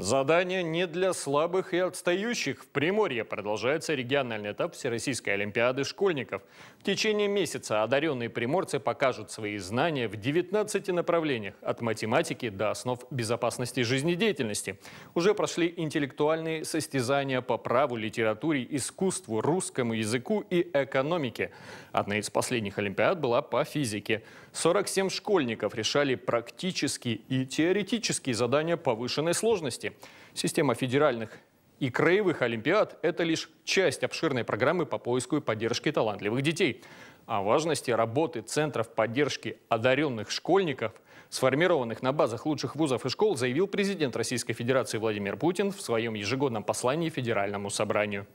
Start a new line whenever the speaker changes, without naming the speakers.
Задание не для слабых и отстающих. В Приморье продолжается региональный этап Всероссийской Олимпиады школьников. В течение месяца одаренные приморцы покажут свои знания в 19 направлениях, от математики до основ безопасности жизнедеятельности. Уже прошли интеллектуальные состязания по праву, литературе, искусству, русскому языку и экономике. Одна из последних Олимпиад была по физике. 47 школьников решали практические и теоретические задания повышенной сложности. Система федеральных и краевых олимпиад – это лишь часть обширной программы по поиску и поддержке талантливых детей. О важности работы центров поддержки одаренных школьников, сформированных на базах лучших вузов и школ, заявил президент Российской Федерации Владимир Путин в своем ежегодном послании Федеральному собранию.